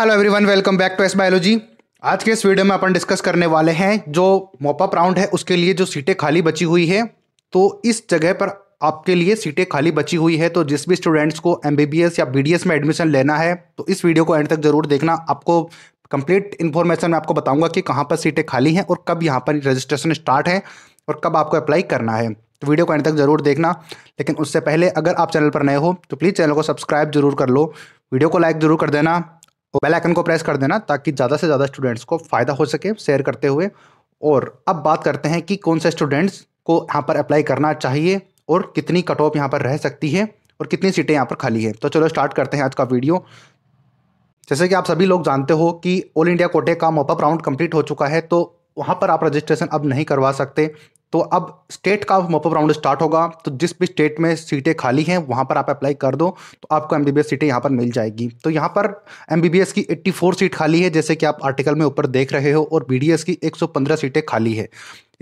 hello everyone welcome back to S biology आज के इस वीडियो में अपन डिस्कस करने वाले हैं जो मोपअप राउंड है उसके लिए जो सीटें खाली बची हुई है तो इस जगह पर आपके लिए सीटें खाली बची हुई है तो जिस भी स्टूडेंट्स को एम या बी में एडमिशन लेना है तो इस वीडियो को एंड तक जरूर देखना आपको कंप्लीट इन्फॉर्मेशन मैं आपको बताऊंगा कि कहाँ पर सीटें खाली हैं और कब यहाँ पर रजिस्ट्रेशन स्टार्ट है और कब आपको अप्लाई करना है तो वीडियो को एंड तक जरूर देखना लेकिन उससे पहले अगर आप चैनल पर नए हो तो प्लीज़ चैनल को सब्सक्राइब जरूर कर लो वीडियो को लाइक जरूर कर देना बेल तो आइकन को प्रेस कर देना ताकि ज़्यादा से ज़्यादा स्टूडेंट्स को फ़ायदा हो सके शेयर करते हुए और अब बात करते हैं कि कौन से स्टूडेंट्स को यहाँ पर अप्लाई करना चाहिए और कितनी कट ऑफ यहाँ पर रह सकती है और कितनी सीटें यहाँ पर खाली है तो चलो स्टार्ट करते हैं आज का वीडियो जैसे कि आप सभी लोग जानते हो कि ऑल इंडिया कोटे का मॉपअप राउंड कंप्लीट हो चुका है तो वहाँ पर आप रजिस्ट्रेशन अब नहीं करवा सकते तो अब स्टेट का मोपअप राउंड स्टार्ट होगा तो जिस भी स्टेट में सीटें खाली हैं वहाँ पर आप अप्लाई कर दो तो आपको एम सीटें यहाँ पर मिल जाएगी तो यहाँ पर एम की 84 सीट खाली है जैसे कि आप आर्टिकल में ऊपर देख रहे हो और बी की 115 सीटें खाली है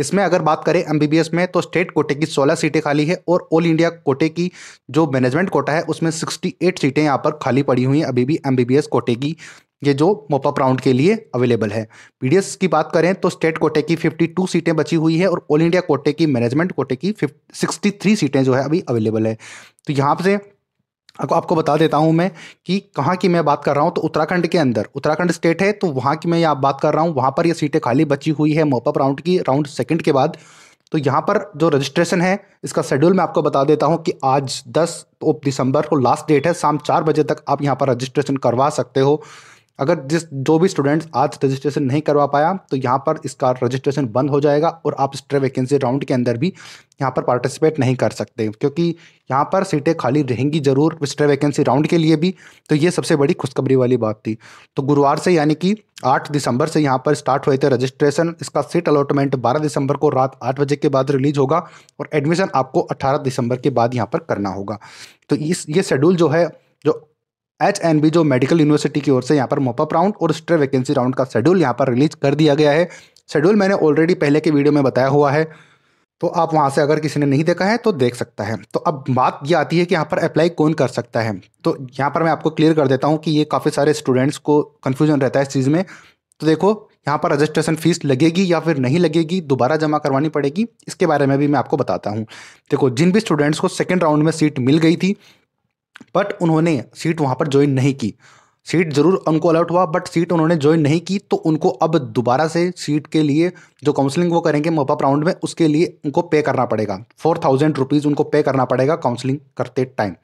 इसमें अगर बात करें एम में तो स्टेट कोटे की 16 सीटें खाली है और ऑल इंडिया कोटे की जो मैनेजमेंट कोटा है उसमें 68 सीटें यहाँ पर खाली पड़ी हुई हैं अभी भी एम कोटे की ये जो मोपअप राउंड के लिए अवेलेबल है पीडीएस की बात करें तो स्टेट कोटे की 52 सीटें बची हुई है और ऑल इंडिया कोटे की मैनेजमेंट कोटे की 63 सीटें जो है अभी अवेलेबल है तो यहाँ से आपको आपको बता देता हूँ मैं कि कहाँ की मैं बात कर रहा हूँ तो उत्तराखंड के अंदर उत्तराखंड स्टेट है तो वहाँ की मैं यहाँ बात कर रहा हूँ वहाँ पर यह सीटें खाली बची हुई है मोपअप राउंड की राउंड सेकंड के बाद तो यहाँ पर जो रजिस्ट्रेशन है इसका शेड्यूल मैं आपको बता देता हूँ कि आज दस तो दिसंबर को लास्ट डेट है शाम चार बजे तक आप यहाँ पर रजिस्ट्रेशन करवा सकते हो अगर जिस जो भी स्टूडेंट्स आज रजिस्ट्रेशन नहीं करवा पाया तो यहाँ पर इसका रजिस्ट्रेशन बंद हो जाएगा और आप स्ट्रे वैकेंसी राउंड के अंदर भी यहाँ पर पार्टिसिपेट नहीं कर सकते क्योंकि यहाँ पर सीटें खाली रहेंगी ज़रूर स्ट्रे वैकेंसी राउंड के लिए भी तो ये सबसे बड़ी खुशखबरी वाली बात थी तो गुरुवार से यानी कि आठ दिसंबर से यहाँ पर स्टार्ट हुए थे रजिस्ट्रेशन इसका सीट अलॉटमेंट बारह दिसंबर को रात आठ बजे के बाद रिलीज होगा और एडमिशन आपको अट्ठारह दिसंबर के बाद यहाँ पर करना होगा तो इस ये शेड्यूल जो है जो एच एन बी जो मेडिकल यूनिवर्सिटी की ओर से यहाँ पर मोपअप राउंड और स्ट्रे वैकेंसी राउंड का शेड्यूल यहाँ पर रिलीज कर दिया गया है शेड्यूल मैंने ऑलरेडी पहले के वीडियो में बताया हुआ है तो आप वहाँ से अगर किसी ने नहीं देखा है तो देख सकता है तो अब बात ये आती है कि यहाँ पर अप्लाई कौन कर सकता है तो यहाँ पर मैं आपको क्लियर कर देता हूँ कि ये काफ़ी सारे स्टूडेंट्स को कन्फ्यूजन रहता है इस चीज़ में तो देखो यहाँ पर रजिस्ट्रेशन फीस लगेगी या फिर नहीं लगेगी दोबारा जमा करवानी पड़ेगी इसके बारे में भी मैं आपको बताता हूँ देखो जिन भी स्टूडेंट्स को सेकेंड राउंड में सीट मिल गई थी बट उन्होंने सीट वहां पर ज्वाइन नहीं की सीट ज़रूर उनको अलॉट हुआ बट सीट उन्होंने ज्वाइन नहीं की तो उनको अब दोबारा से सीट के लिए जो काउंसलिंग वो करेंगे मोपअप राउंड में उसके लिए उनको पे करना पड़ेगा फोर थाउजेंड रुपीज़ उनको पे करना पड़ेगा काउंसलिंग करते टाइम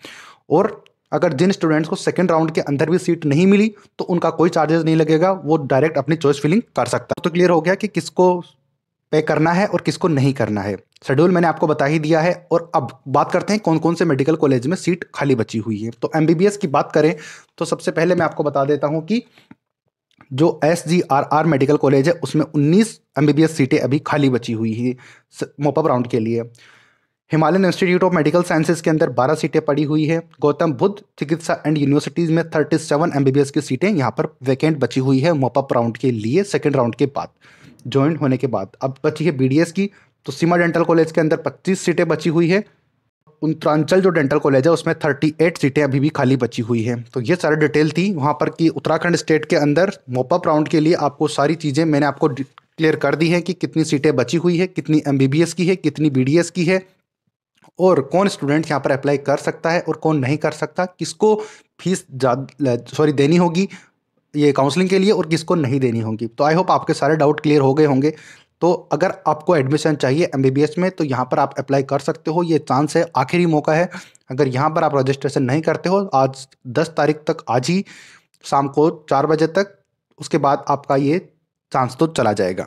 और अगर जिन स्टूडेंट्स को सेकेंड राउंड के अंदर भी सीट नहीं मिली तो उनका कोई चार्जेस नहीं लगेगा वो डायरेक्ट अपनी चॉइस फिलिंग कर सकता है तो क्लियर हो गया कि किसको पे करना है और किसको नहीं करना है शेड्यूल मैंने आपको बता ही दिया है और अब बात करते हैं कौन कौन से मेडिकल कॉलेज में सीट खाली बची हुई है तो एम की बात करें तो सबसे पहले मैं आपको बता देता हूँ कि जो S G R R medical college है उसमें 19 एम सीटें अभी खाली बची हुई हैं मोपअप राउंड के लिए Himalayan institute of medical sciences के अंदर 12 सीटें पड़ी हुई है गौतम बुद्ध चिकित्सा एंड यूनिवर्सिटीज़ में 37 एमबीबीएस की सीटें यहाँ पर वैकेंट बची हुई है मोपअप राउंड के लिए सेकेंड राउंड के बाद ज्वाइन होने के बाद अब बची है बी की तो सीमा डेंटल कॉलेज के अंदर पच्चीस सीटें बची हुई है उत्तरांचल जो डेंटल कॉलेज है उसमें थर्टी एट सीटें अभी भी खाली बची हुई हैं तो ये सारी डिटेल थी वहाँ पर कि उत्तराखंड स्टेट के अंदर मोपअप राउंड के लिए आपको सारी चीज़ें मैंने आपको क्लियर कर दी हैं कि कितनी सीटें बची हुई है कितनी एम की है कितनी बी की है और कौन स्टूडेंट यहाँ पर अप्लाई कर सकता है और कौन नहीं कर सकता किसको फीस सॉरी देनी होगी ये काउंसलिंग के लिए और किसको नहीं देनी होगी तो आई होप आपके सारे डाउट क्लियर हो गए होंगे तो अगर आपको एडमिशन चाहिए एम में तो यहाँ पर आप अप्लाई कर सकते हो ये चांस है आखिरी मौका है अगर यहाँ पर आप रजिस्ट्रेशन नहीं करते हो आज दस तारीख तक आज ही शाम को चार बजे तक उसके बाद आपका ये चांस तो चला जाएगा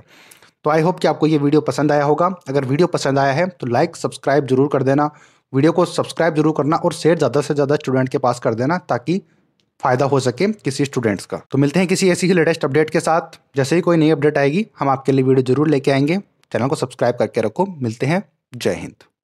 तो आई होप कि आपको ये वीडियो पसंद आया होगा अगर वीडियो पसंद आया है तो लाइक सब्सक्राइब जरूर कर देना वीडियो को सब्सक्राइब जरूर करना और शेयर ज़्यादा से ज़्यादा स्टूडेंट के पास कर देना ताकि फायदा हो सके किसी स्टूडेंट्स का तो मिलते हैं किसी ऐसी ही लेटेस्ट अपडेट के साथ जैसे ही कोई नई अपडेट आएगी हम आपके लिए वीडियो जरूर लेके आएंगे चैनल को सब्सक्राइब करके रखो मिलते हैं जय हिंद